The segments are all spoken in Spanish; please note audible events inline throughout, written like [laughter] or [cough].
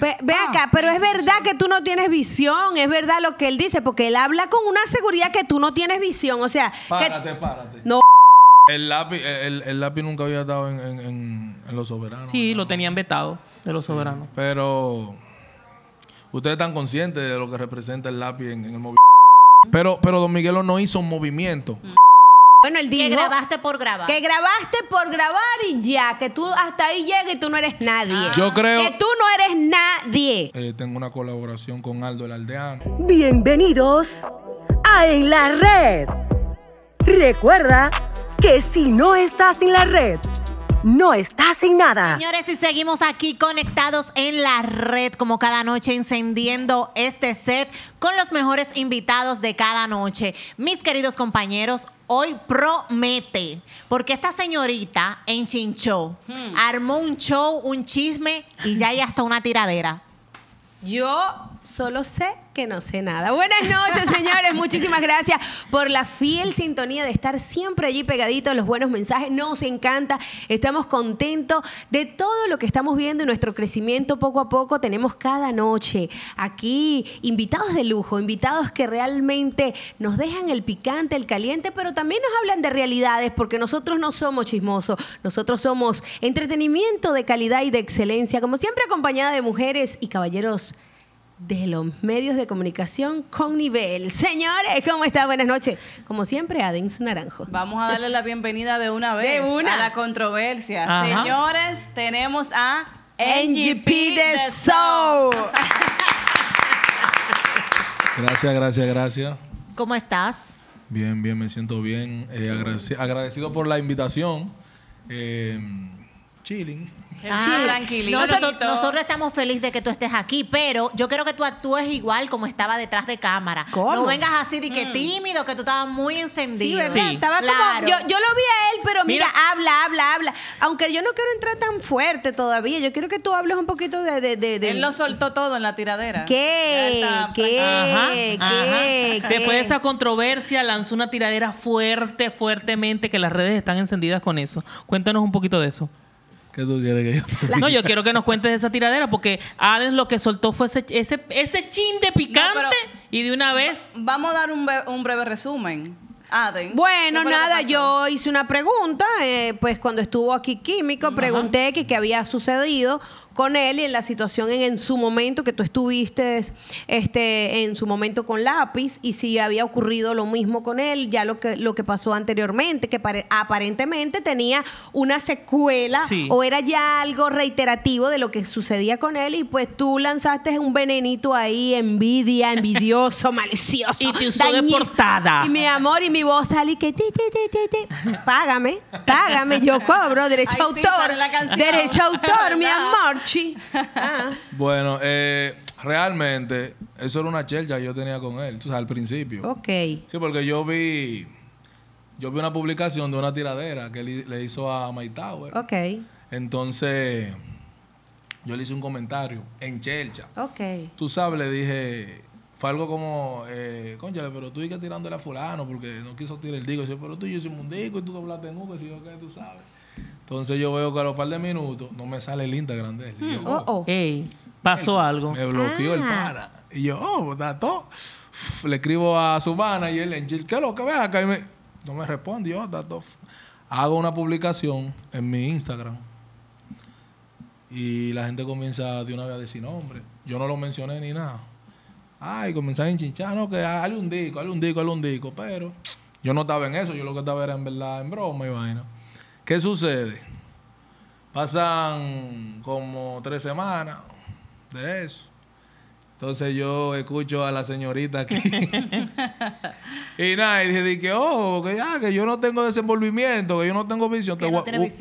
Ah, ve, acá, pero es verdad que tú no tienes visión, es verdad lo que él dice, porque él habla con una seguridad que tú no tienes visión, o sea... Párate, párate. No. El lápiz, el, lápiz nunca había estado en, Los Soberanos. Sí, lo tenían vetado de Los Soberanos. Pero ustedes están conscientes de lo que representa el lápiz en, el movimiento. Pero, pero Don Miguelo no hizo un movimiento. Mm. Bueno, el día Que grabaste por grabar. Que grabaste por grabar y ya. Que tú hasta ahí llegas y tú no eres nadie. Ah. Yo creo. Que tú no eres nadie. Eh, tengo una colaboración con Aldo el Aldeano. Bienvenidos a En la Red. Recuerda que si no estás en la red, no está sin nada. Señores, y seguimos aquí conectados en la red, como cada noche, encendiendo este set con los mejores invitados de cada noche. Mis queridos compañeros, hoy promete, porque esta señorita en Chinchó hmm. armó un show, un chisme y ya hay hasta una tiradera. Yo solo sé no sé nada. Buenas noches, señores. Muchísimas gracias por la fiel sintonía de estar siempre allí pegaditos a los buenos mensajes. Nos encanta. Estamos contentos de todo lo que estamos viendo y nuestro crecimiento poco a poco. Tenemos cada noche aquí invitados de lujo, invitados que realmente nos dejan el picante, el caliente, pero también nos hablan de realidades porque nosotros no somos chismosos. Nosotros somos entretenimiento de calidad y de excelencia. Como siempre, acompañada de mujeres y caballeros de los medios de comunicación con nivel. Señores, ¿cómo está, Buenas noches. Como siempre, Adens Naranjo. Vamos a darle la bienvenida de una [laughs] vez una. a la controversia. Señores, tenemos a NGP de Soul. [laughs] Gracias, gracias, gracias. ¿Cómo estás? Bien, bien, me siento bien. Eh, agradecido por la invitación. Eh, chilling. Ah, nosotros, estamos felices de que tú estés aquí, pero yo quiero que tú actúes igual como estaba detrás de cámara. No vengas así de que mm. tímido, que tú estabas muy encendido. Sí, Estaba yo, lo vi a él, pero mira, habla, habla, habla. Aunque yo no quiero entrar tan fuerte todavía, yo quiero que tú hables un poquito de... Él lo soltó todo en la tiradera. ¿Qué? ¿Qué? ¿Qué? Después de esa controversia lanzó una tiradera fuerte, fuertemente, que las redes están encendidas con eso. Cuéntanos un poquito de eso. ¿Qué tú quieres que yo No, yo quiero que nos cuentes esa tiradera porque Adens lo que soltó fue ese, ese, chin de picante y de una vez. Vamos a dar un, breve resumen. Adens. Bueno, nada, yo hice una pregunta, eh, pues cuando estuvo aquí Químico, pregunté que qué había sucedido con él y en la situación en, en su momento que tú estuviste este, en su momento con Lápiz y si había ocurrido lo mismo con él, ya lo que, lo que pasó anteriormente, que aparentemente tenía una secuela o era ya algo reiterativo de lo que sucedía con él y pues tú lanzaste un venenito ahí, envidia, [laughs] envidioso, malicioso. Y te usó de portada. Y mi amor y mi voz salí que págame, págame, yo cobro derecho a autor, derecho derecho autor, mi [laughs] amor, [laughs] Ah. Bueno, eh, realmente, eso era una chelcha que yo tenía con él, tú sabes, al principio. Ok. Sí, porque yo vi. Yo vi una publicación de una tiradera que le, hizo a My Tower. Ok. Entonces, yo le hice un comentario en chelcha. Ok. Tú sabes, le dije fue algo como, eh, conchale, pero tú que tirándole a fulano porque no quiso tirar el disco. pero tú yo hicimos un disco y tú doblaste en U, que si yo qué, tú sabes. Entonces yo veo que a los par de minutos no me sale el Instagram de él. Mm, oh, oh. pasó algo. Me bloqueó el ah. para. Y yo, oh, pues, Le escribo a Subana y él, ¿qué es lo que ve acá? Y me, no me responde. Yo, dato, Hago una publicación en mi Instagram. Y la gente comienza de una vez a decir nombre. Yo no lo mencioné ni nada. Ay, comienzan a enchinchar, no, que hay un disco, hay un disco, hay un disco. Pero yo no estaba en eso, yo lo que estaba era en verdad en broma y vaina. ¿Qué sucede? Pasan como tres semanas de eso. Entonces yo escucho a la señorita aquí. [laughs] y nada, y dije, que, oh, que, ya ah, que yo no tengo desenvolvimiento, que yo no tengo visión. Que,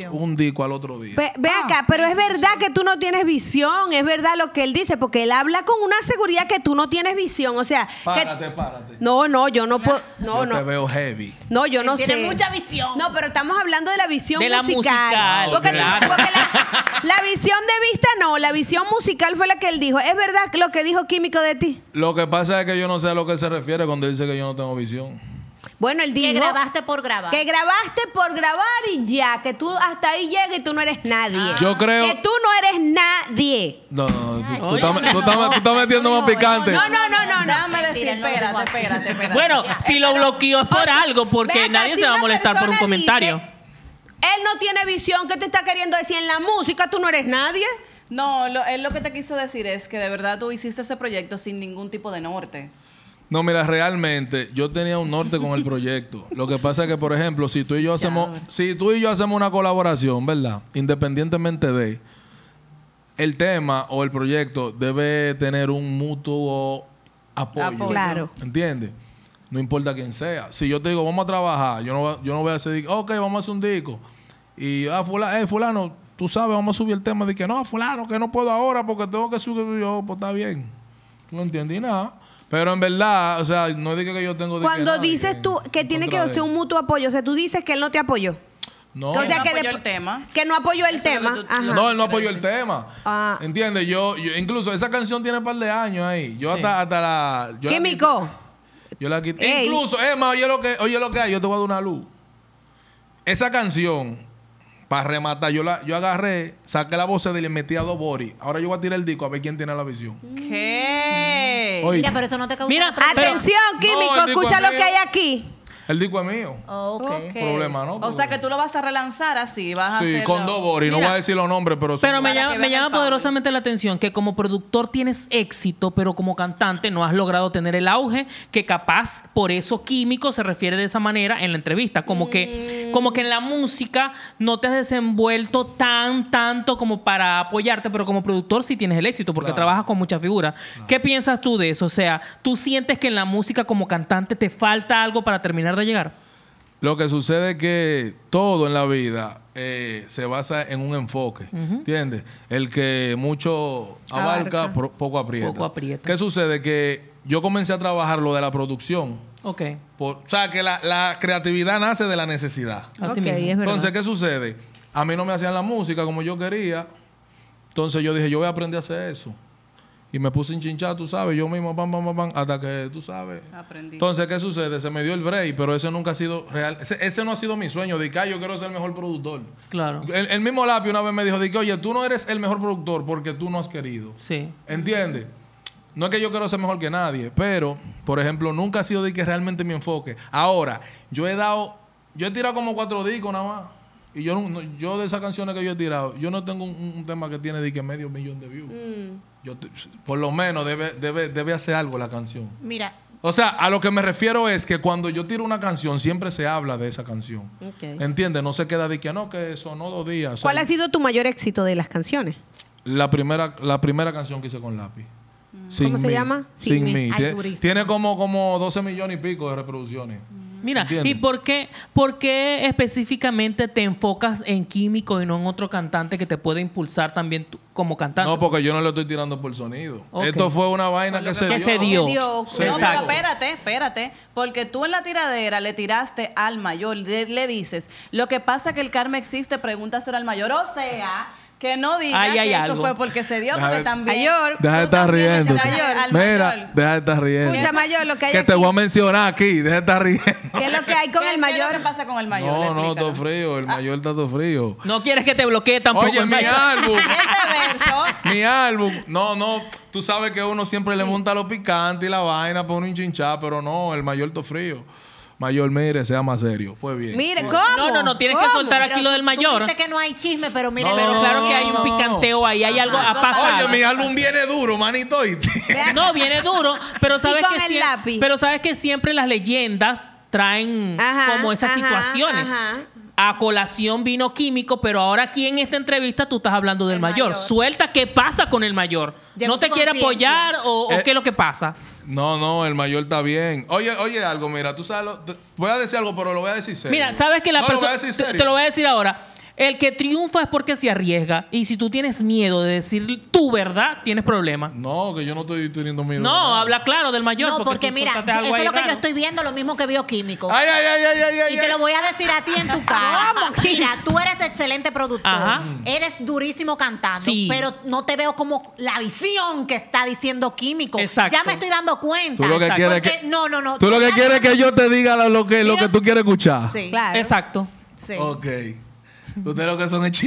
Un, disco al otro día. ve ah, acá, pero es verdad que tú no tienes visión, es verdad lo que él dice, porque él habla con una seguridad que tú no tienes visión. O sea. Párate, párate. No, no, yo no puedo. No, no. Te veo heavy. No, yo no sé. Tiene mucha visión. No, pero estamos hablando de la visión de musical. La musical. Porque, la, la visión de vista no, la visión musical fue la que él dijo. Es verdad lo que dijo químico de ti? Lo que pasa es que yo no sé a lo que se refiere cuando dice que yo no tengo visión. Bueno, el dijo... Que grabaste por grabar. Que grabaste por grabar y ya. Que tú hasta ahí llegas y tú no eres nadie. Ah. Yo creo... Que tú no eres nadie. No, no, no, tú, metiendo más picante. No, no, no, no. no. decir, espérate, espérate, espérate. Bueno, si lo bloqueó es por algo, porque nadie se va a molestar por un comentario. él no tiene visión. ¿Qué te está queriendo decir? En la música tú no eres nadie. No, lo, él lo que te quiso decir es que de verdad tú hiciste ese proyecto sin ningún tipo de norte. No, mira, realmente yo tenía un norte con el proyecto. Lo que pasa es que, por ejemplo, si tú y yo hacemos, si tú y yo hacemos una colaboración, ¿verdad? Independientemente de el tema o el proyecto debe tener un mutuo apoyo. apoyo. Claro. ¿Entiendes? No importa quién sea. Si yo te digo, vamos a trabajar, yo no, yo no voy a decir, ok, vamos a hacer un disco. Y ah, fulano, eh, fulano, tú sabes, vamos a subir el tema de que no, fulano, que no puedo ahora porque tengo que subir. Yo, pues está bien. No entendí nada. Pero en verdad, o sea, no diga que yo tengo... De Cuando dices tú que tiene que ser un mutuo apoyo, o sea, tú dices que él no te apoyó. No, o sea, no apoyó el tema. que no apoyó el tema. No, él no apoyó el tema. Ah. ¿Entiendes? Yo, incluso esa canción tiene un par de años ahí. Yo hasta, hasta la... Yo Químico. yo la quité. Incluso, Emma, lo, que, oye lo que hay, yo te voy a dar una luz. Esa canción para rematar, yo, la, yo agarré, saqué la voz de y le metí a dos Ahora yo voy a tirar el disco a ver quién tiene la visión. ¿Qué? Oye. pero eso no te Mira, atención, químico, escucha lo que hay aquí. El disco es mío. Oh, Problema, ¿no? O sea que tú lo vas a relanzar así, vas sí, Sí, con Dobori, no voy a decir los nombres, pero Pero me llama, me llama poderosamente la atención que como productor tienes éxito, pero como cantante no has logrado tener el auge que capaz por eso químico se refiere de esa manera en la entrevista, como que mm. como que en la música no te has desenvuelto tan tanto como para apoyarte, pero como productor sí tienes el éxito porque trabajas con muchas figuras. ¿Qué piensas tú de eso? O sea, ¿tú sientes que en la música como cantante te falta algo para terminar a llegar? Lo que sucede es que todo en la vida eh, se basa en un enfoque, ¿entiendes? El que mucho abarca, poco aprieta. ¿Qué sucede? Que yo comencé a trabajar lo de la producción. Ok. o sea, que la, creatividad nace de la necesidad. Así Entonces, ¿qué sucede? A mí no me hacían la música como yo quería. Entonces yo dije, yo voy a aprender a hacer eso. Y me puse en chinchar, tú sabes, yo mismo, pam, pam, pam, hasta que, tú sabes. Entonces, ¿qué sucede? Se me dio el break, pero ese nunca ha sido real. Ese, no ha sido mi sueño, de que yo quiero ser el mejor productor. Claro. El, mismo lápiz una vez me dijo, de que, oye, tú no eres el mejor productor porque tú no has querido. Sí. ¿Entiendes? No es que yo quiero ser mejor que nadie, pero, por ejemplo, nunca ha sido de que realmente mi enfoque. Ahora, yo he dado, yo he tirado como cuatro discos nada más. Y yo, yo de esas canciones que yo he tirado, yo no tengo un, tema que tiene de que medio millón de views. Mm por lo menos debe, debe, hacer algo la canción. Mira. O sea, a lo que me refiero es que cuando yo tiro una canción, siempre se habla de esa canción. ¿Entiendes? No se queda de que no, que sonó dos días. ¿Cuál ha sido tu mayor éxito de las canciones? La primera, la primera canción que hice con lápiz. Mm. ¿Cómo se llama? Sin, mí. Tiene como, como 12 millones y pico de reproducciones. Mira, ¿y por qué, por específicamente te enfocas en Químico y no en otro cantante que te puede impulsar también como cantante? No, porque yo no lo estoy tirando por sonido. Esto fue una vaina que, se, dio. Se dio. no, pero espérate, espérate. Porque tú en la tiradera le tiraste al mayor, le, dices, lo que pasa que el karma existe, pregúntaselo al mayor. O sea que no diga que eso fue porque se dio, porque también. Mayor. Deja de estar riendo. mayor. Mira, deja de estar riendo. Escucha, mayor, lo que hay Que te voy a mencionar aquí. Deja de estar riendo. ¿Qué es lo que hay con el mayor? pasa con el mayor? No, no, todo frío. El ah. mayor está todo frío. No quieres que te bloquee tampoco. Oye, mi álbum. [laughs] mi álbum. No, no. Tú sabes que uno siempre le monta lo picante y la vaina para un chinchá, pero no, el mayor todo frío. Mayor, mire, sea más serio. Pues bien. Mire, ¿cómo? No, no, no, tienes que soltar aquí lo del mayor. que no hay chisme, pero mire, pero claro que hay un picanteo ahí, hay algo a pasar. Oye, mi álbum viene duro, manito. [laughs] no, viene duro, pero sabes que siempre, pero sabes que siempre las leyendas traen como esas situaciones. Ajá. A colación vino químico, pero ahora aquí en esta entrevista tú estás hablando del mayor. Suelta qué pasa con el mayor. no te quiere apoyar o, o eh, qué es lo que pasa. No, no, el mayor está bien. Oye, oye algo, mira, tú sabes, voy a decir algo, pero lo voy a decir serio. Mira, sabes que la persona te, lo voy a decir ahora. El que triunfa es porque se arriesga. Y si tú tienes miedo de decir tu verdad, tienes problema No, que yo no estoy teniendo miedo. No, habla claro del mayor. No, porque, mira, esto es lo que yo estoy viendo, lo mismo que bioquímico. Ay, ay, ay, ay, ay. Y te lo voy a decir a ti en tu cara. [laughs] mira, tú eres excelente productor. Eres durísimo cantando. Sí. Pero no te veo como la visión que está diciendo químico. Exacto. Ya me estoy dando cuenta. Tú lo que quieres no, no, no. Tú lo que quieres es que yo te diga lo que, lo que tú quieres escuchar. Sí, claro. Exacto. Sí. Ok. Ustedes lo que son es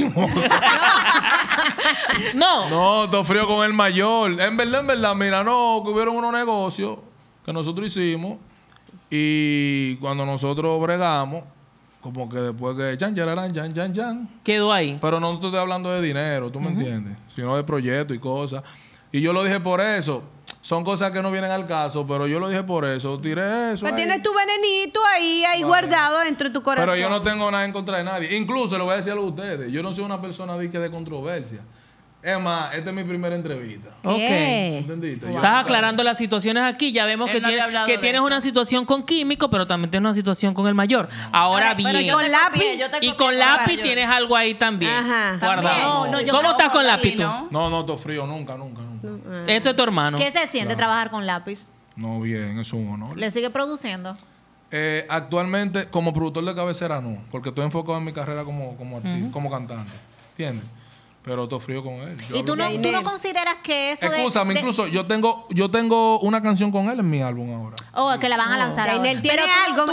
[laughs] no. No, todo frío con el mayor. En verdad, en verdad, mira, no, que hubieron unos negocios que nosotros hicimos y cuando nosotros bregamos, como que después que chan, chan, Quedó ahí. Pero no estoy hablando de dinero, tú me entiendes, sino de proyectos y cosas. Y yo lo dije por eso, son cosas que no vienen al caso, pero yo lo dije por eso. Tiré eso. Pues tienes tu venenito ahí, ahí guardado dentro de tu corazón. Pero yo no tengo nada en contra de nadie. Incluso le voy a decir a ustedes, yo no soy una persona de, de controversia. Es más, esta es mi primera entrevista. Ok. ¿Entendiste? Estás aclarando las situaciones aquí. Ya vemos que, que tienes una situación con químico, pero también tienes una situación con el mayor. Ahora bien. y con lápiz tienes algo ahí también. Guardado. ¿Cómo estás con lápiz tú? No, no, estoy frío. nunca. nunca. Ah. Esto es tu hermano. ¿Qué se siente trabajar con lápiz? No, bien, es un honor. ¿Le sigue produciendo? Eh, actualmente, como productor de cabecera, no, porque estoy enfocado en mi carrera como, como, como cantante. ¿Entiendes? Pero todo frío con él. ¿Y tú no, tú no consideras que eso Escúchame, incluso yo tengo yo tengo una canción con él en mi álbum ahora. Oh, que la van a oh. lanzar. No. tiene algo,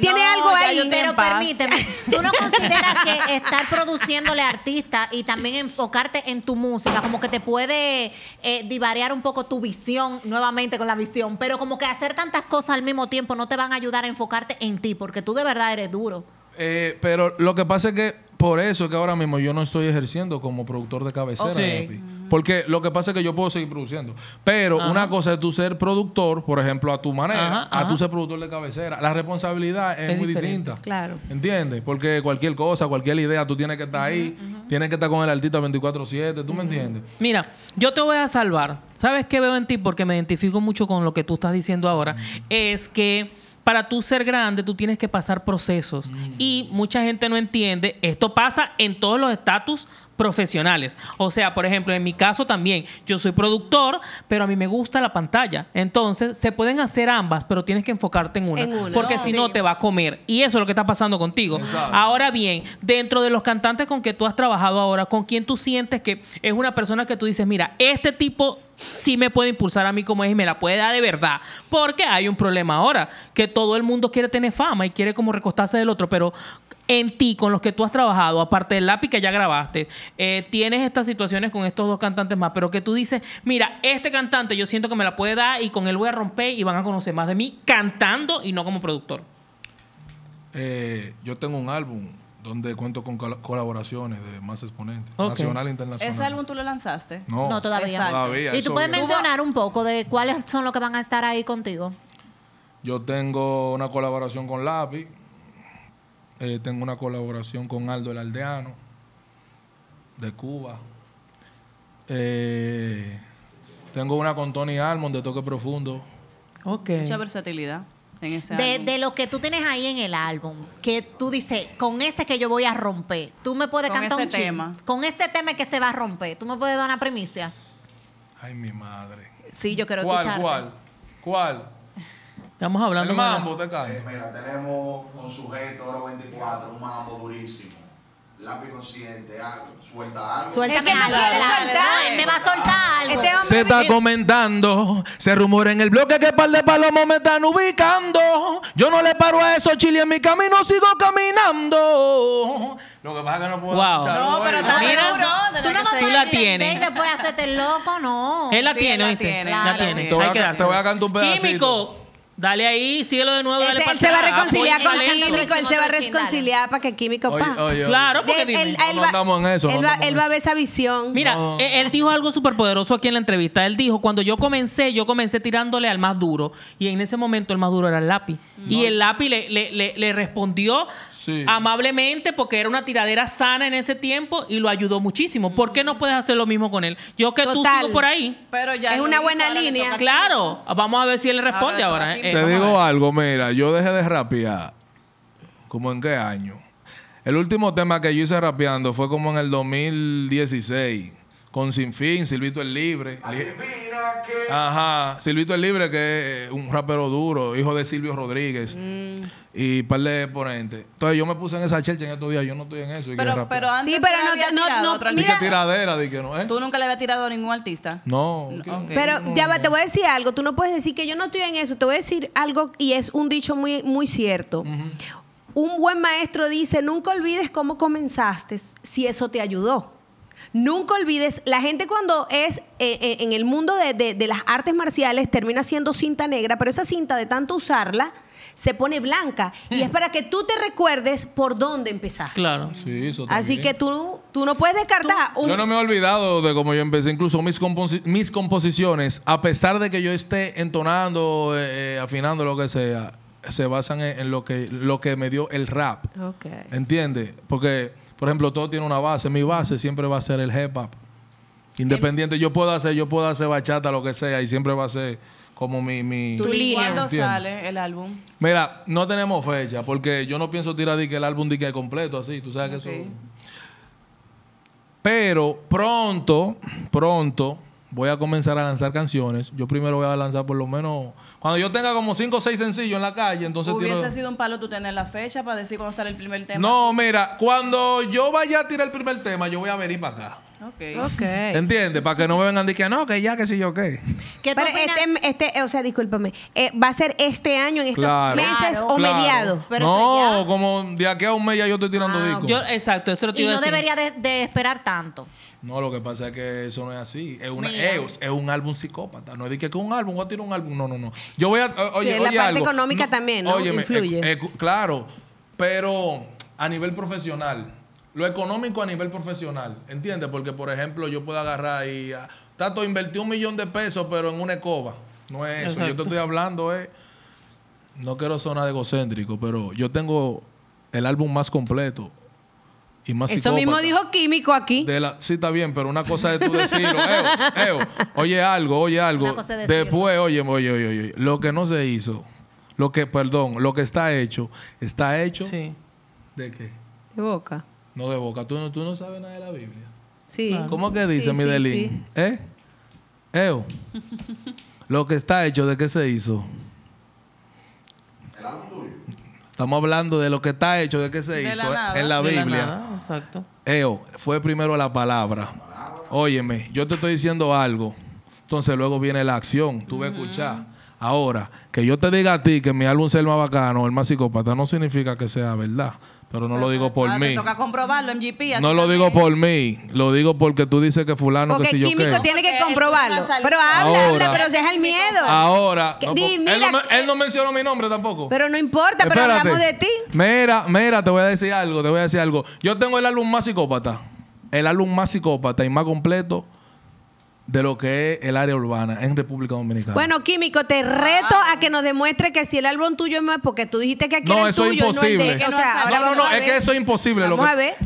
tiene algo ahí. Pero permíteme, ¿tú no consideras que [laughs] estar produciéndole artista y también enfocarte en tu música como que te puede eh, divariar un poco tu visión nuevamente con la visión? Pero como que hacer tantas cosas al mismo tiempo no te van a ayudar a enfocarte en ti porque tú de verdad eres duro. Eh, pero lo que pasa es que por eso es que ahora mismo yo no estoy ejerciendo como productor de cabecera. Oh, Porque lo que pasa es que yo puedo seguir produciendo. Pero una cosa es tú ser productor, por ejemplo, a tu manera, a tú ser productor de cabecera. La responsabilidad es, muy distinta. Claro. ¿Entiendes? Porque cualquier cosa, cualquier idea, tú tienes que estar ahí, tienes que estar con el artista 24-7, ¿tú me entiendes? Mira, yo te voy a salvar. ¿Sabes qué veo en ti? Porque me identifico mucho con lo que tú estás diciendo ahora. Es que para tú ser grande, tú tienes que pasar procesos. Mm. Y mucha gente no entiende. Esto pasa en todos los estatus profesionales. O sea, por ejemplo, en mi caso también, yo soy productor, pero a mí me gusta la pantalla. Entonces, se pueden hacer ambas, pero tienes que enfocarte en una. Porque si no, te va a comer. Y eso es lo que está pasando contigo. Ahora bien, dentro de los cantantes con que tú has trabajado ahora, ¿con quien tú sientes que es una persona que tú dices, mira, este tipo sí me puede impulsar a mí como es y me la puede dar de verdad. Porque hay un problema ahora, que todo el mundo quiere tener fama y quiere como recostarse del otro, pero en ti, con los que tú has trabajado, aparte del lápiz que ya grabaste, eh, tienes estas situaciones con estos dos cantantes más, pero que tú dices, mira, este cantante yo siento que me la puede dar y con él voy a romper y van a conocer más de mí cantando y no como productor? Eh, yo tengo un álbum donde cuento con colaboraciones de más exponentes, nacional e internacional. ¿Ese álbum tú lo lanzaste? No, todavía. ¿Y tú puedes mencionar un poco de cuáles son los que van a estar ahí contigo? Yo tengo una colaboración con Lápiz, eh, tengo una colaboración con Aldo el Aldeano de Cuba. Eh, tengo una con Tony Almond de Toque Profundo. Okay. Mucha versatilidad. En ese de, álbum. de lo que tú tienes ahí en el álbum, que tú dices, con ese que yo voy a romper, tú me puedes con cantar un tema. Con ese tema que se va a romper, tú me puedes dar una primicia. Ay, mi madre. Sí, yo quiero ¿Cuál, ¿Cuál? ¿Cuál? Estamos hablando. El mambo te eh, cae. mira, tenemos un sujeto oro 24, un mambo durísimo. Lápiz consciente, algo, suelta algo. suelta es que algo. Me, me va a soltar algo. Este se está comentando, se rumora en el bloque que par de palomos me están ubicando. Yo no le paro a eso, Chile, en mi camino sigo caminando. Lo que pasa es que no puedo. Wow. pero está duro. Tú no tú la tienes. Después hacerte loco, no. Él la tiene, él la Tiene. tiene. Te voy a cantar un pedacito. Químico. Dale ahí, cielo de nuevo. él se va a reconciliar con Químico, él se va a reconciliar para que Químico Claro, porque él- va- a ver esa visión. Mira, eh, él dijo algo súper poderoso aquí en la entrevista. Él dijo, cuando yo comencé, yo comencé tirándole al más duro. Y en ese momento el más duro era el lápiz. Mm. Y el lápiz le, respondió amablemente porque era una tiradera sana en ese tiempo y lo ayudó muchísimo. ¿Por qué no puedes hacer lo mismo con él? Yo que tú por ahí. Es una buena línea. Claro, vamos a ver si él responde ahora te digo algo, mira, yo dejé de rapear. ¿Cómo en qué año? El último tema que yo hice rapeando fue como en el 2016 con Fin, Silvito el Libre. Ajá, Silvito el Libre, que es eh, un rapero duro, hijo de Silvio Rodríguez. Mm. Y par de ponentes. Entonces yo me puse en esa chelcha en estos días, yo no estoy en eso. Pero, antes sí, no, ¿Eh? Tú nunca le habías tirado a ningún artista. No. Pero ya te voy a decir algo. Tú no puedes decir que yo no estoy en eso. Te voy a decir algo y es un dicho muy, muy cierto. Un buen maestro dice, nunca olvides cómo comenzaste, si eso te ayudó. Nunca olvides, la gente cuando es eh, eh, en el mundo de, las artes marciales termina siendo cinta negra, pero esa cinta de tanto usarla se pone blanca y es para que tú te recuerdes por dónde empezar. Claro. Sí, eso Así que tú, tú no puedes descartar. Yo no me he olvidado de cómo yo empecé, incluso mis, mis composiciones, a pesar de que yo esté entonando, eh, afinando lo que sea, se basan en, lo, que, lo que me dio el rap. ¿Entiendes? Porque por ejemplo, todo tiene una base. Mi base siempre va a ser el hip hop. Independiente, yo puedo hacer, yo puedo hacer bachata, lo que sea, y siempre va a ser como mi... mi ¿Tu línea? ¿Cuándo sale el álbum? Mira, no tenemos fecha, porque yo no pienso tirar de que el álbum de que completo, así, tú sabes que eso... Pero pronto, pronto, voy a comenzar a lanzar canciones. Yo primero voy a lanzar por lo menos cuando yo tenga como cinco o seis sencillos en la calle, entonces... Hubiese sido un palo tú tener la fecha para decir cuándo sale el primer tema. No, mira, cuando yo vaya a tirar el primer tema, yo voy a venir para acá. Ok. okay. ¿Entiendes? Para que no me vengan diciendo que ah, no, que ya, que sí, yo que. Pero este, este, o sea, discúlpame, eh, ¿va a ser este año, en estos meses o mediados? no, como de aquí a un mes ya yo estoy tirando ah, discos. exacto, eso lo te y no debería de esperar tanto. No, lo que pasa es que eso no es así. Es, un álbum psicópata. No es de que es un álbum, voy a un álbum. No, no, no. Yo voy a. Oye, la parte económica también, ¿no? Influye. claro, pero a nivel profesional. Lo económico a nivel profesional, ¿entiendes? Porque, por ejemplo, yo puedo agarrar y. Ah, Tanto invertí un millón de pesos, pero en una escoba. No es eso. Yo te estoy hablando, eh. No quiero sonar egocéntrico, pero yo tengo el álbum más completo eso mismo dijo químico aquí. De la, sí, está bien, pero una cosa de tú decirlo. [laughs] eo, oye algo, oye algo. Después, oye, oye, oye, oye, lo que no se hizo, lo que, perdón, lo que está hecho, está hecho sí. de qué? De boca. No de boca, tú no, sabes nada de la Biblia. Sí. ¿Cómo que dice mi delito? ¿Eh? Eo, [laughs] lo que está hecho, ¿de qué se hizo? El Estamos hablando de lo que está hecho, de qué se hizo eh, en la Biblia. Eo, fue primero la palabra. Óyeme, yo te estoy diciendo algo. Entonces luego viene la acción. Tú vas a escuchar. Ahora, que yo te diga a ti que mi álbum es el más bacano, el más psicópata, no significa que sea verdad. Pero no lo digo por ah, mí. No lo digo por mí, lo digo porque tú dices que fulano porque que si yo químico tiene que comprobarlo. Pero habla, habla, pero deja el miedo. Ahora, él, no, mencionó mi nombre tampoco. Pero no importa, pero hablamos de ti. Mira, mira, te voy a decir algo, te voy a decir algo. Yo tengo el álbum más psicópata, el álbum más psicópata y más completo de lo que es el área urbana en República Dominicana. Bueno, Químico, te reto a que nos demuestre que si el álbum tuyo es más, porque tú dijiste que aquí no, el tuyo, es no el de, que no, no, no, es que eso es imposible.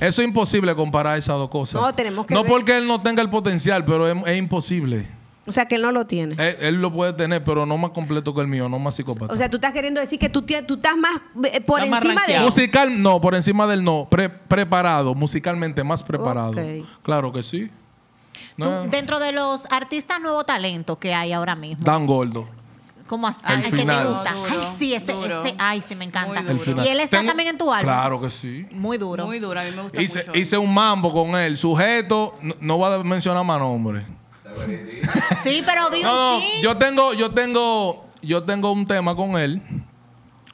Eso es imposible comparar esas dos cosas. No, tenemos que No porque él no tenga el potencial, pero es, imposible. O sea, que él no lo tiene. Él, lo puede tener, pero no más completo que el mío, no más psicópata. O sea, tú estás queriendo decir que tú, tú estás más eh, por encima de Musical, no, por encima del no. preparado, musicalmente más preparado. Claro que sí dentro de los artistas nuevo talento que hay ahora mismo. Dan Gordo. El final. que gusta. ay, sí, ese, ay, sí, me encanta. Y él está también en tu álbum. Claro que sí. Muy duro. Muy duro, a mí me gusta hice, Hice un mambo con él. Sujeto, no, voy a mencionar más nombres. [laughs] sí, pero digo yo tengo, yo tengo, yo tengo un tema con él,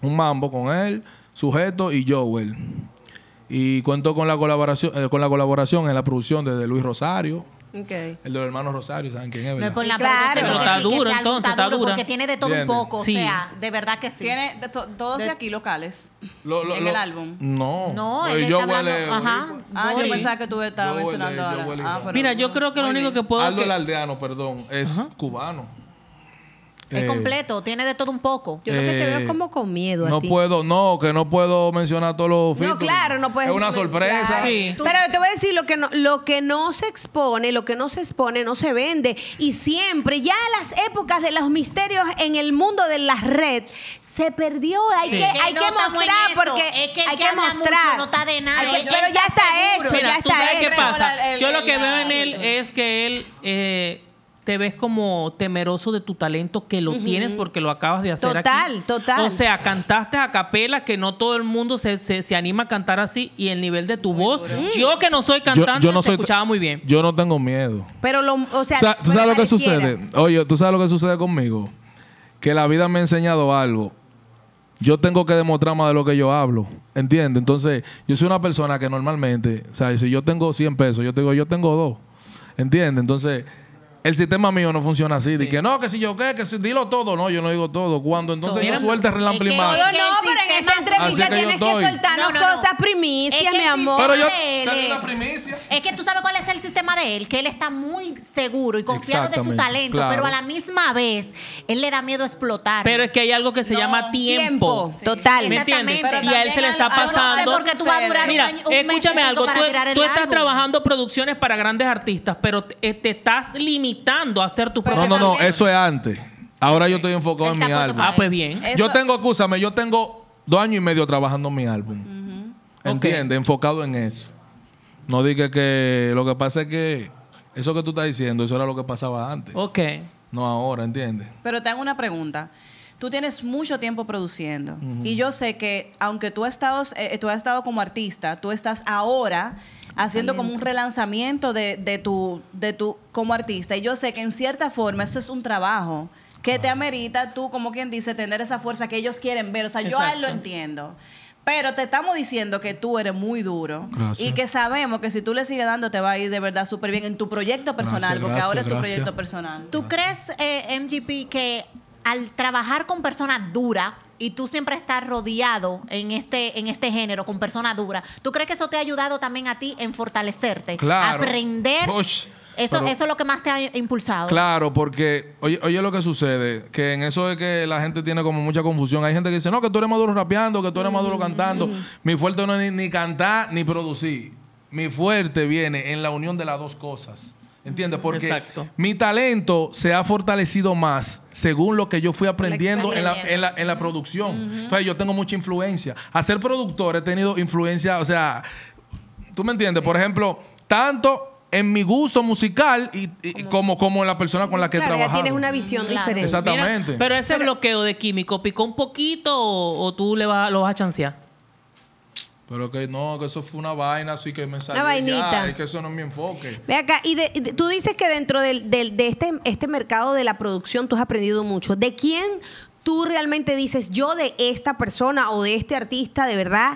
un mambo con él, sujeto y Joel. Y cuento con la colaboración, eh, con la colaboración en la producción de Luis Rosario, el de los hermanos Rosario, ¿saben quién es? No por la claro. Pero está duro, entonces, está, duro. Porque tiene de todo un poco, o sea, de verdad que sí. Tiene todos de, aquí locales en el álbum. No. No, yo huele, Ajá. Ah, yo pensaba que tú estabas mencionando ahora. Ah, Mira, yo creo que lo único que puedo... Aldo el Aldeano, perdón, es cubano. Es eh, completo, tiene de todo un poco. Yo creo que te veo eh, como con miedo. A no puedo, no, que no puedo mencionar todos los filtros. No, claro, no puedes. Es una sorpresa. Pero te voy a decir, lo que, no, lo que no se expone, lo que no se expone, no se vende. Y siempre, ya las épocas de los misterios en el mundo de la red, se perdió. Hay que, hay que mostrar, porque hay que, mostrar. no está de nada. pero ya está hecho, ya está hecho. qué pasa? Yo lo que veo en él es que él... Eh, te ves como temeroso de tu talento que lo tienes porque lo acabas de hacer. aquí. total. total. O sea, cantaste a capela que no todo el mundo se, anima a cantar así y el nivel de tu voz. Yo que no soy cantante, no escuchaba muy bien. Yo no tengo miedo. Pero lo, o sea, tú sabes lo que sucede. Oye, tú sabes lo que sucede conmigo. Que la vida me ha enseñado algo. Yo tengo que demostrar más de lo que yo hablo. ¿Entiendes? Entonces, yo soy una persona que normalmente, o sea, si yo tengo 100 pesos, yo yo tengo dos. ¿Entiendes? Entonces, el sistema mío no funciona así. De que no, que si yo qué, que si dilo todo. No, yo no digo todo. Cuando entonces yo suelta el más. No, pero en esta entrevista tienes que soltarnos cosas primicias, mi amor. Pero yo Es que tú sabes cuál es el sistema de él, que él está muy seguro y confiado de su talento, pero a la misma vez él le da miedo explotar. Pero es que hay algo que se llama tiempo. Total. ¿Me entiendes? y a él se le está pasando. porque tú vas a durar Mira, un año, escúchame algo. Tú, tú estás trabajando producciones para grandes artistas, pero te, eh, te estás limitando hacer tus No, no, no, eso es antes. Ahora yo estoy enfocado en mi álbum. Ah, pues bien. Yo tengo, escúchame, yo tengo dos años y medio trabajando en mi álbum. entiende ¿Entiendes? Enfocado en eso. No dije que lo que pasa es que eso que tú estás diciendo, eso era lo que pasaba antes. Ok. No ahora, ¿entiendes? Pero te hago una pregunta tú tienes mucho tiempo produciendo. Y yo sé que, aunque tú, has estado, eh, tú has estado como artista, tú estás ahora haciendo como un relanzamiento de, tu, de como artista. Y yo sé que en cierta forma eso es un trabajo que te amerita tú, como quien dice, tener esa fuerza que ellos quieren ver. O sea, yo a él lo entiendo. Pero te estamos diciendo que tú eres muy duro y que sabemos que si tú le sigues dando te va a ir de verdad súper bien en tu proyecto personal, porque ahora es tu proyecto personal. ¿Tú crees, eh, MGP, que al trabajar con personas duras, y tú siempre estás rodeado en este, en este género con personas duras, ¿tú crees que eso te ha ayudado también a ti en fortalecerte? Claro. Aprender. Eso, es lo que más te ha impulsado. Claro, porque oye, lo que sucede, que en eso es que la gente tiene como mucha confusión. Hay gente que dice, no, que tú eres maduro rapeando, que tú eres maduro mm. cantando. Mi fuerte no es ni cantar ni producir. Mi fuerte viene en la unión de las dos cosas. ¿Entiendes? Porque mi talento se ha fortalecido más según lo que yo fui aprendiendo en, la, producción. Entonces yo tengo mucha influencia. A ser productor he tenido influencia, o sea, tú me entiendes, por ejemplo, tanto en mi gusto musical y, como, como en la persona con la que claro, he tienes una visión diferente. Exactamente. pero ese bloqueo de químico, ¿picó un poquito o, tú le vas, lo vas a chancear? Pero que no, que eso fue una vaina, así que me salió. Una vainita. es que eso no es mi enfoque. Ve acá, y, tú dices que dentro del, de este, este mercado de la producción tú has aprendido mucho. ¿De quién tú realmente dices, yo de esta persona o de este artista, de verdad,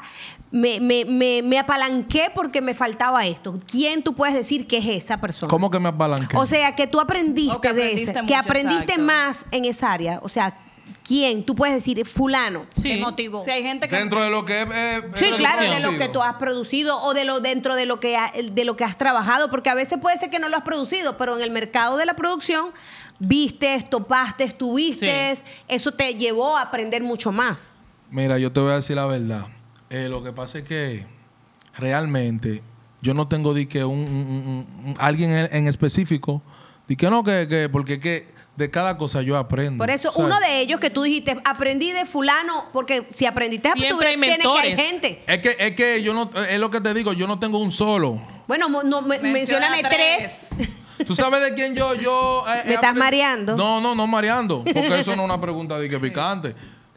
me, me, me, me, apalanqué porque me faltaba esto. ¿Quién tú puedes decir que es esa persona? ¿Cómo que me apalanqué? O sea, que tú aprendiste, de esa, que aprendiste más en esa área. O sea, quién, tú puedes decir fulano. Sí. Te Dentro de lo que... Eh, sí, claro, de lo que tú has producido o de lo dentro de lo, que de lo que has trabajado, porque a veces puede ser que no lo has producido, pero en el mercado de la producción viste, topaste, estuviste, eso te llevó a aprender mucho más. Mira, yo te voy a decir la verdad. Eh, lo que pasa es que realmente yo no tengo di que un, alguien en, específico, di que no, que, que porque que de cada cosa yo aprendo. Por eso, uno de ellos que tú dijiste, aprendí de fulano, porque si aprendiste, Siempre tú tienes que hay gente. Es que, es que yo no, es lo que te digo, yo no tengo un solo. Bueno, no, tres. ¿Tú sabes de quién yo... yo [laughs] ¿Me estás mareando? No, no, no mareando, porque eso no es una pregunta de que picante.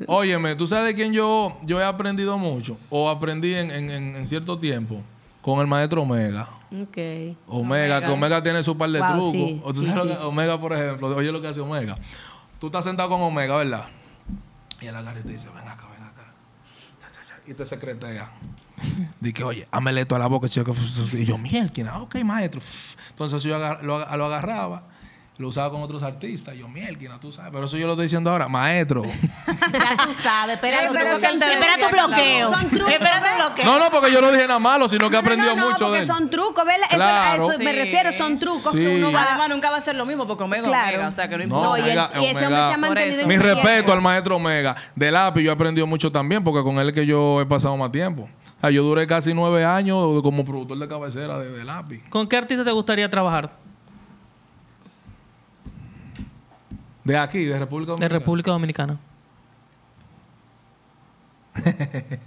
Óyeme, ¿tú sabes de quién yo, yo he aprendido mucho o aprendí en, en, en cierto tiempo? con el maestro Omega. Ok. Omega, Omega, que Omega tiene su par de trucos. o tú Omega, por ejemplo, oye lo que hace Omega. Tú estás sentado con Omega, ¿verdad? Y el agarre te dice, ven acá, ven acá. Y te secretea. [laughs] Dice, oye, hámele esto a la boca. Y yo, miel, ¿quién? ok, maestro. Entonces yo lo agarraba lo usaba con otros artistas. Yo, mierda, tú sabes. Pero eso yo lo estoy diciendo ahora, maestro. [laughs] ya tú sabes, espera, tu, espera tu bloqueo. Son trucos. Espera tu bloqueo. No, no, porque yo no dije nada malo, sino que he aprendido no, no, mucho porque son trucos, ¿verdad? Eso, me refiero, son trucos que uno va... Además, nunca va a ser lo mismo porque Omega claro. Omega, o sea, que no importa. y, ese hombre se ha mantenido Mi respeto al maestro Omega. De lápiz yo he aprendido mucho también porque con él que yo he pasado más tiempo. yo duré casi nueve años como productor de cabecera de, de lápiz. ¿Con qué artista te gustaría trabajar? ¿De aquí, de República Dominicana? De República Dominicana. [laughs]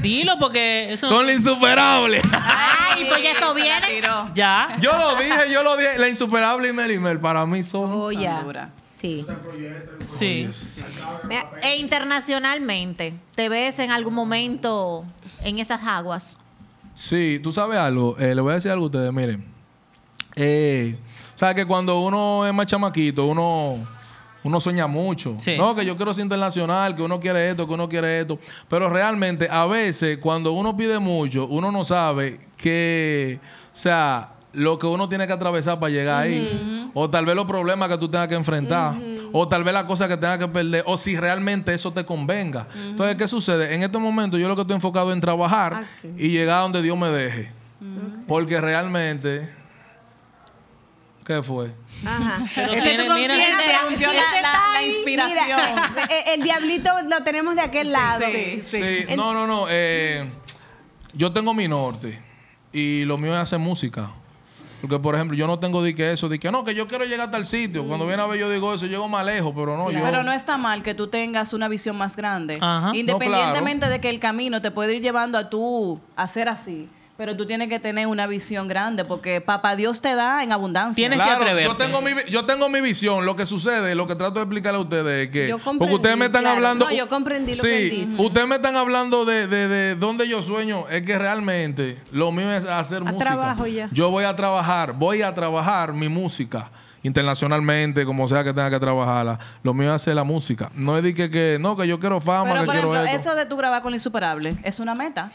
Dilo porque eso Con la insuperable. Ay, pues ya esto viene. Ya. Yo lo dije, yo lo dije. La insuperable y Mel y Mel. para mí son. Oye. Oh, sí. Sí. e internacionalmente, ¿te ves en algún momento en esas aguas? Sí, tú sabes algo. Eh, le voy a decir algo a ustedes. Miren. Eh. Sabes que cuando uno es más chamaquito, uno uno sueña mucho. No, que yo quiero ser internacional, que uno quiere esto, que uno quiere esto. Pero realmente, a veces, cuando uno pide mucho, uno no sabe que, o sea, lo que uno tiene que atravesar para llegar ahí. O tal vez los problemas que tú tengas que enfrentar. O tal vez las cosas que tengas que perder. O si realmente eso te convenga. Entonces, ¿qué sucede? En este momento yo lo que estoy enfocado en trabajar ah, y llegar a donde Dios me deje. Porque realmente ¿Qué fue? Ajá. tiene, la, inspiración. el diablito lo tenemos de aquel lado. Sí, sí. No, no, no. Eh, yo tengo mi norte y lo mío es hacer música. Porque, por ejemplo, yo no tengo de que eso, de que no, que yo quiero llegar hasta el sitio. Mm. Cuando viene a ver, yo digo eso, llego más lejos, pero no. Pero no está mal que tú tengas una visión más grande. Independientemente de que el camino te puede ir llevando a tú a hacer así. Pero tú tienes que tener una visión grande porque papá Dios te da en abundancia. Tienes que atreverte. Yo tengo, mi, yo tengo mi visión. Lo que sucede, lo que trato de explicarle a ustedes es que... porque ustedes me están hablando... No, yo comprendí lo que él dice. ustedes me están hablando de, de, de, dónde yo sueño. Es que realmente lo mío es hacer música. Trabajo Yo voy a trabajar, voy a trabajar mi música internacionalmente, como sea que tenga que trabajarla. Lo mío es hacer la música. No es de que, no, que yo quiero fama, Pero, por ejemplo, eso de tu grabar con insuperable es una meta.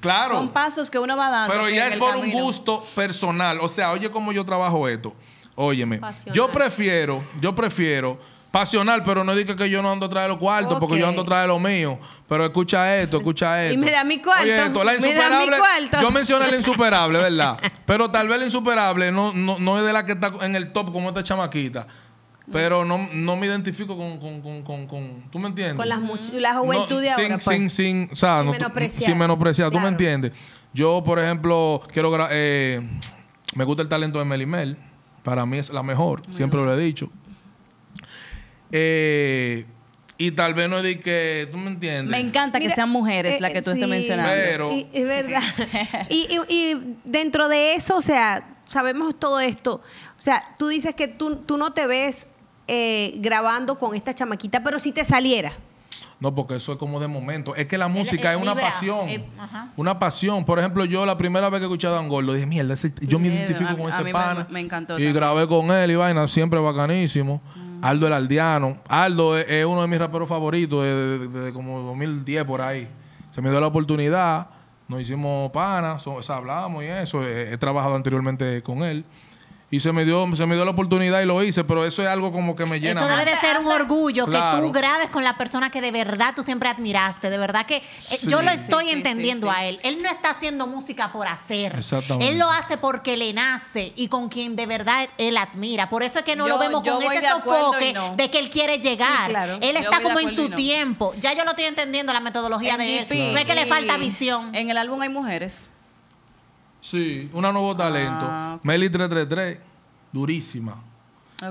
Claro. Son pasos que uno va dando. Pero ya es por un gusto personal. O sea, oye cómo yo trabajo esto. Óyeme. Yo prefiero, yo prefiero pasional, pero no diga que yo no ando a traer los cuartos, porque yo ando a traer los míos. Pero escucha esto, escucha esto. Y me da mi cuarto. Oye, la insuperable. Yo mencioné la insuperable, ¿verdad? [laughs] pero tal vez la insuperable no, no, es de la que está en el top como esta chamaquita. Pero no, no me identifico con, con, con, ¿Tú me entiendes? Con las la juventud sin, Sin, pues. sin, o ¿Tú me entiendes? Yo, por ejemplo, quiero... Eh, me gusta el talento de Melimel. Para mí es la mejor. siempre lo he dicho. Eh, y tal vez no di que, ¿tú me entiendes? Me encanta que sean mujeres las que eh, tú estés mencionando. Pero, es verdad. [laughs] y, dentro de eso, o sea, sabemos todo esto. O sea, tú dices que tú, no te ves eh, grabando con esta chamaquita, pero si te saliera. No, porque eso es como de momento. Es que la música eh, es una pasión. una pasión. Por ejemplo, yo la primera vez que escuché a Don Gordo dije, mierda, yo me identifico con ese pana. Y grabé con él y vaina, siempre bacanísimo. Aldo el Aldeano. Aldo es, uno de mis raperos favoritos desde, como 2010 por ahí. Se me dio la oportunidad, nos hicimos panas, o sea, hablamos y eso. he, trabajado anteriormente con él y se me dio se me dio la oportunidad y lo hice pero eso es algo como que me llena eso debe ser un orgullo que tú grabes con la persona que de verdad tú siempre admiraste de verdad que eh, yo lo estoy entendiendo a él él no está haciendo música por hacer él lo hace porque le nace y con quien de verdad él admira por eso es que no lo vemos con ese de sofoque de que él quiere llegar él está como en su tiempo ya yo lo estoy entendiendo la metodología de él no es que le falta visión en el álbum hay mujeres Sí, una nuevo talento. Melly ah, Meli 333, durísima.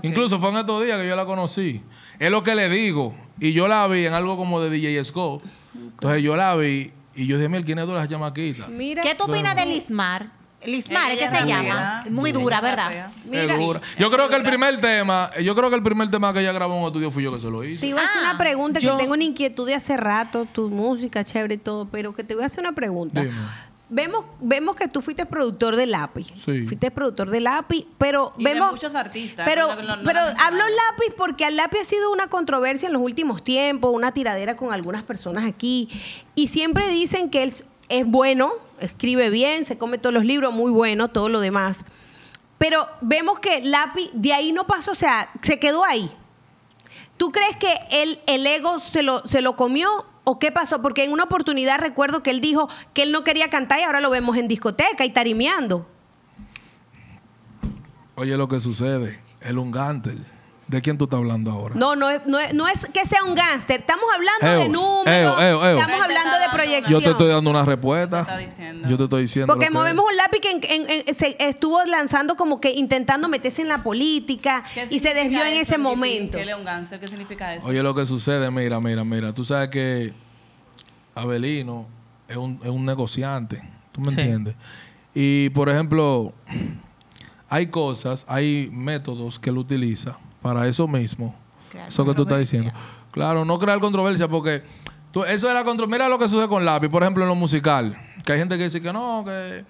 Incluso fue en estos días que yo la conocí. Es lo que le digo. Y yo la vi en algo como de DJ Scott. Entonces yo la vi y yo dije, mira, ¿quién es dura esa chamaquita? ¿Qué tú opinas de Lismar? Lismar, que se llama? Muy dura, ¿verdad? Mira, dura. Yo creo que el primer tema, yo creo que el primer tema que ella grabó en un estudio fui yo que se lo hice. Te iba a hacer una ah. pregunta, que tengo una inquietud de hace rato, tu música, chévere y todo, pero que te voy a hacer una pregunta. Vemos, vemos que tú fuiste productor de lápiz. Fuiste productor de lápiz, pero y vemos. muchos artistas. Pero, pero hablo lápiz porque al lápiz ha sido una controversia en los últimos tiempos, una tiradera con algunas personas aquí. Y siempre dicen que él es bueno, escribe bien, se come todos los libros, muy bueno, todo lo demás. Pero vemos que lápiz de ahí no pasó, o sea, se quedó ahí. ¿Tú crees que él, el ego se lo, se lo comió ¿O qué pasó? Porque en una oportunidad recuerdo que él dijo que él no quería cantar y ahora lo vemos en discoteca y tarimeando. Oye, lo que sucede, el ungantel ¿De quién tú estás hablando ahora? No, no, es- que sea un gángster. Estamos hablando de números. Estamos hablando de proyección. Yo te estoy dando una respuesta. Yo te estoy diciendo. Porque movemos un lápiz que se estuvo lanzando como que intentando meterse en la política y se desvió en ese momento. ¿qué significa eso? Oye, lo que sucede, mira, mira, mira. Tú sabes que Abelino es un, negociante. ¿Tú me entiendes? Y, por ejemplo, hay cosas, hay métodos que él utiliza para eso mismo. eso que tú estás diciendo. Claro, no crear controversia porque tú, eso era la mira lo que sucede con lápiz, por ejemplo, en lo musical, que hay gente que dice que no, que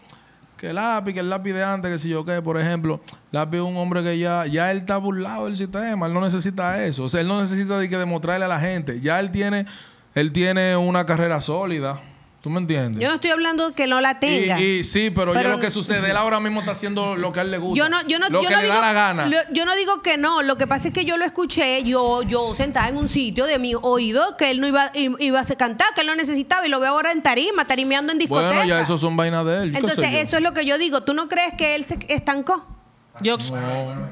que lápiz, que el lápiz de antes, que si yo qué, por ejemplo, lápiz es un hombre que ya, ya él está burlado del sistema, él no necesita eso, o sea, él no necesita de que demostrarle a la gente, ya él tiene, él tiene una carrera sólida, ¿Tú me entiendes? Yo no estoy hablando que no la tenga. sí, pero, ya lo que sucede, él ahora mismo está haciendo lo que a él le gusta. Yo no, yo no, lo que le digo, da la gana. yo no digo que no. Lo que pasa es que yo lo escuché, yo, yo sentada en un sitio de mi oído, que él no iba, iba a cantar, que él no necesitaba, y lo veo ahora en tarima, tarimeando en discoteca. Bueno, ya eso son vainas de él. Entonces, eso es lo que yo digo. ¿Tú no crees que él se estancó? Yo. No.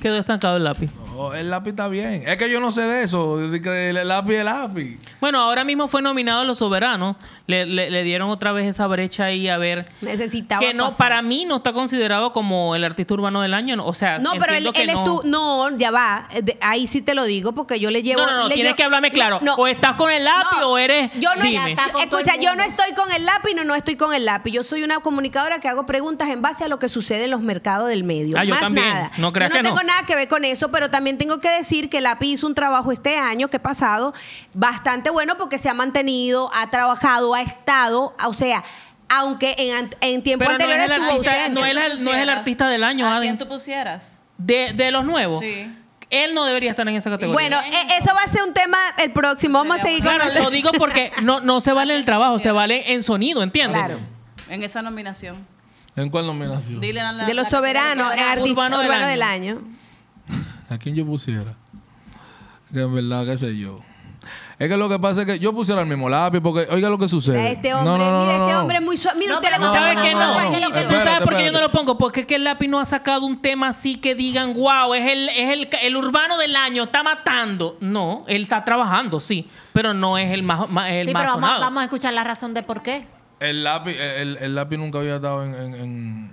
Quedó estancado el lápiz. el lápiz está bien. Es que yo no sé de eso. El lápiz el lápiz. Bueno, ahora mismo fue nominado a Los Soberanos. Le, dieron otra vez esa brecha ahí a ver. Necesitaba. Que no, para mí no está considerado como el artista urbano del año. O sea, no, pero él, es él no. ya va. Eh, ahí sí te lo digo porque yo le llevo. No, no, no tienes que hablarme claro. O estás con el lápiz o eres. Yo no Dime. Escucha, yo no estoy con el lápiz, no, no estoy con el lápiz. Yo soy una comunicadora que hago preguntas en base a lo que sucede en los mercados del medio. Ah, yo también. No creas que no tengo nada que ver con eso, pero también tengo que decir que el hizo un trabajo este año que pasado bastante bueno porque se ha mantenido, ha trabajado, ha estado, o sea, aunque en, en tiempo anterior no es, el artista, No, es el, artista del año, ¿A De, de los nuevos. Sí. Él no debería estar en esa categoría. Bueno, e, eso va a ser un tema el próximo. Vamos a seguir con Claro, lo digo porque no, no se vale el trabajo, se vale en sonido, ¿entiendes? Claro. En esa nominación. ¿En cuál nominación? de los soberanos, artista urbano, del, año. ¿A quién yo pusiera? Que en verdad, qué sé yo. Es que lo que pasa es que yo pusiera el mismo lápiz porque oiga lo que sucede. este hombre, este hombre es muy suave. Mira, usted no, que no. ¿Tú sabes por qué yo no lo pongo? Porque es que el lápiz no ha sacado un tema así que digan, wow, es el, es el, urbano del año, está matando. No, él está trabajando, sí, pero no es el más, sí, pero sonado. vamos a escuchar la razón de por qué. El lápiz, el, el lápiz nunca había estado en,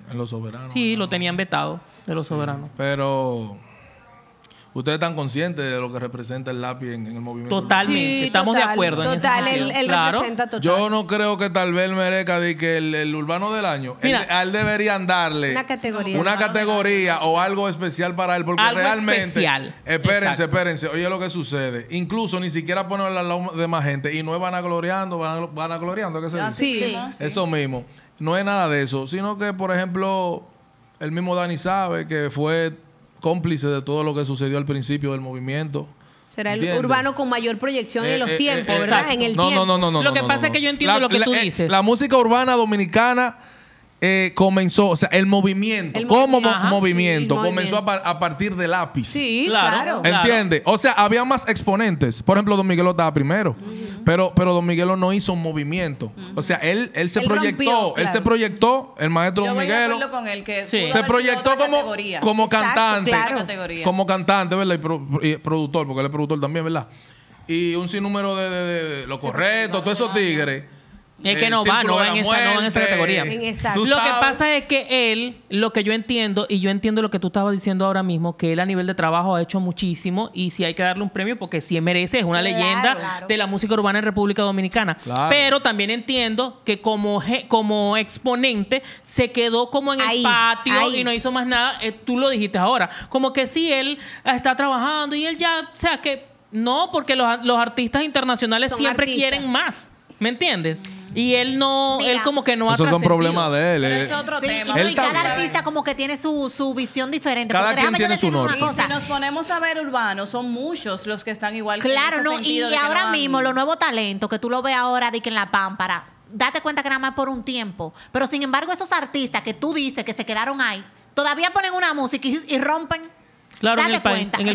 en, Los Soberanos. Sí, lo tenían vetado de Los Soberanos. Pero Ustedes están conscientes de lo que representa el lápiz en, el movimiento. Totalmente, estamos de acuerdo en eso. Total, Él, representa total. Yo no creo que tal vez merezca de que el, urbano del año, él, a él deberían darle una categoría, ah, o algo especial para él, porque realmente. Especial. Espérense, espérense. Oye, lo que sucede. Incluso ni siquiera ponerle lado de más gente y no es a gloriando, ¿qué se ah, dice? Sí, sí. Eso mismo. No es nada de eso, sino que, por ejemplo, el mismo Dani sabe que fue cómplice de todo lo que sucedió al principio del movimiento. Será el urbano con mayor proyección en los eh, eh, tiempos, eh, ¿verdad? En el tiempo. No, no, no, no. Lo que pasa es que yo entiendo lo que tú dices. La música urbana dominicana eh, comenzó, o sea, el movimiento, ¿Cómo movimiento, comenzó a, partir de lápiz. Sí, claro. ¿Entiende? O sea, había más exponentes. Por ejemplo, Don Miguelo estaba primero, pero, pero Don Miguelo no hizo un movimiento. O sea, él, él se proyectó, él se proyectó, el maestro Don Miguelo. que Se proyectó como, como cantante. Como cantante, ¿verdad? Y, productor, porque él es productor también, ¿verdad? Y un sinnúmero de, lo correcto, todos esos tigres. Es que no va, no va, en esa, categoría. Lo que pasa es que él, lo que yo entiendo, y yo entiendo lo que tú estabas diciendo ahora mismo, que él a nivel de trabajo ha hecho muchísimo y si hay que darle un premio porque sí merece, es una leyenda de la música urbana en República Dominicana. Pero también entiendo que como, como exponente se quedó como en el patio y no hizo más nada. Eh, tú lo dijiste ahora. Como que sí, él está trabajando y él ya, o sea, que no, porque los, artistas internacionales siempre quieren más. ¿Me entiendes? Y él no, él como que no ha Esos son de él. Eh. es otro tema. Y, él cada artista como que tiene su, visión diferente. Cada quien tiene su cosa Y si nos ponemos a ver urbanos son muchos los que están igual claro, que no, y, y ahora mismo, los nuevos talentos que tú lo ves ahora de en la pámpara, date cuenta que nada más por un tiempo. Pero sin embargo, esos artistas que tú dices que se quedaron ahí, todavía ponen una música y rompen. Claro, en el,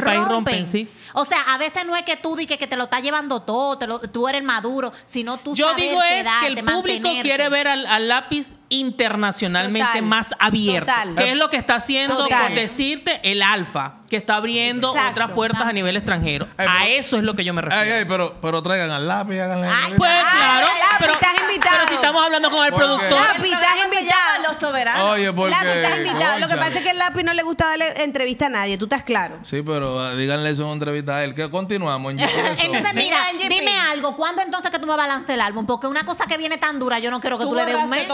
país, rompen. sí. O sea, a veces no es que tú digas que, te lo estás llevando todo, tú eres maduro, sino tú Yo sabes digo es que el público quiere ver al lápiz internacionalmente más abierto. ¿Qué es lo que está haciendo, por decirte, el alfa? Que está abriendo otras puertas a nivel extranjero. a eso es lo que yo me refiero. pero, pero traigan al lápiz, háganle. Ay, pues claro. Lápiz, pero, estás invitado. Pero si estamos hablando con el productor. Lápiz, estás invitado. Los soberanos. Oye, porque, lápiz, estás invitado. Lo que pasa es que el lápiz no le gusta darle entrevista a nadie. Tú estás claro. Sí, pero ah, díganle eso en entrevista a él. Que continuamos. [laughs] entonces, mira, dime algo. ¿Cuándo entonces que tú me balances el álbum? Porque una cosa que viene tan dura, yo no quiero que tú, le des un mes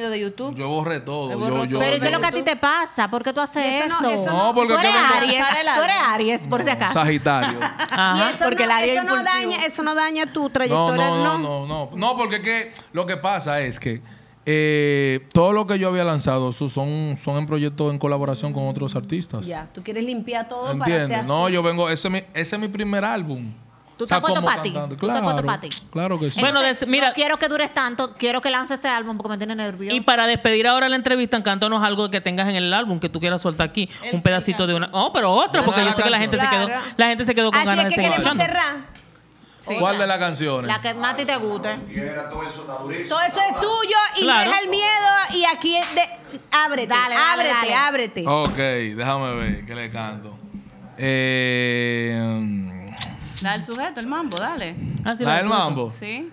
de YouTube. Yo borré todo. Yo, yo, pero ¿qué es lo que a ti te pasa? ¿Por qué tú haces eso? No, porque tú eres Aries. Tú eres Aries, por si mm, acaso. Sagitario. [laughs] Ajá, eso porque no, eso no daña, eso no daña tu trayectoria. No, no, no, no. No, porque que, lo que pasa es que eh, todo lo que yo había lanzado son, son en proyectos en colaboración con otros artistas. Ya, tú quieres limpiar todo para No, yo vengo, ese es mi, ese es mi primer álbum. Tú te puesto claro, Claro que sí. bueno, mira, no quiero que dures tanto, quiero que lances ese álbum porque me tiene nervioso. Y para despedir ahora la entrevista, encántanos algo que tengas en el álbum que tú quieras soltar aquí. un pedacito de una. Oh, pero otra, porque yo sé que la gente se quedó, la gente se quedó con Así ganas es que de Sí. ¿Cuál de las canciones? La que más a ti te guste. Todo eso, es tuyo y deja el miedo y aquí es de... ábrete, dale, ábrete, ábrete. Ok, déjame ver qué le canto. Eh Dale el sujeto, el mambo, dale. Dale el mambo. Sí.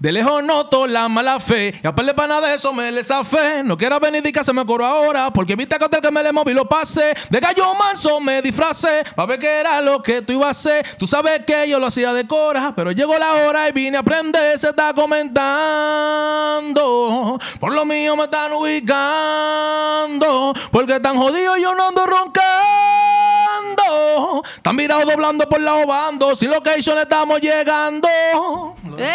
De lejos noto la mala fe. Y para nada de eso me le fe. No quiero venir y que se me acuerdo ahora. Porque viste que usted que me le moví lo pase. De gallo manso me disfracé. Para ver qué era lo que tú ibas a hacer. Tú sabes que yo lo hacía de cora. Pero llegó la hora y vine a aprender. Se está comentando. Por lo mío me están ubicando. Porque tan jodido yo no ando roncando. Está están mirados doblando por la obando. Sin location estamos llegando. ¡Señores!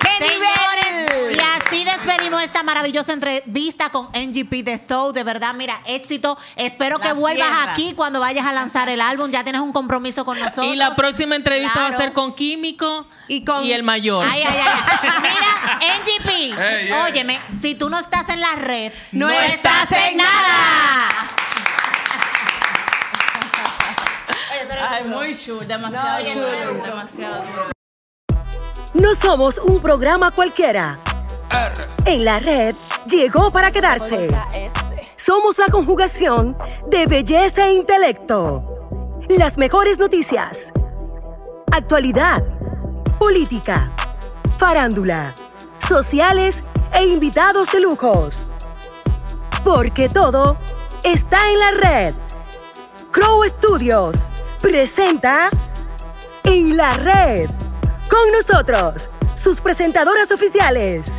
¡Qué Y así despedimos esta maravillosa entrevista con NGP The Soul. De verdad, mira, éxito. Espero que vuelvas aquí cuando vayas a lanzar el álbum. Ya tienes un compromiso con nosotros. Y la próxima entrevista va a ser con Químico y, Y el mayor. Ay, ay, ay. [laughs] Mira, NGP, óyeme, si tú no estás en la red, No estás en nada. no, somos un programa cualquiera. En la red llegó para quedarse. Somos la conjugación de belleza e intelecto. Las mejores noticias. Actualidad. Política. Farándula. Sociales e invitados de lujos. Porque todo está en la red. Crow Studios presenta En la Red. Con nosotros, sus presentadoras oficiales,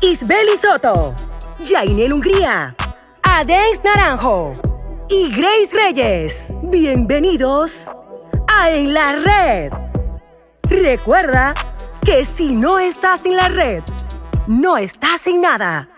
Isbeli Soto, Jainel Hungría, Adex Naranjo y Grace Reyes. Bienvenidos a En la Red. Recuerda que si no estás en la red, no estás en nada.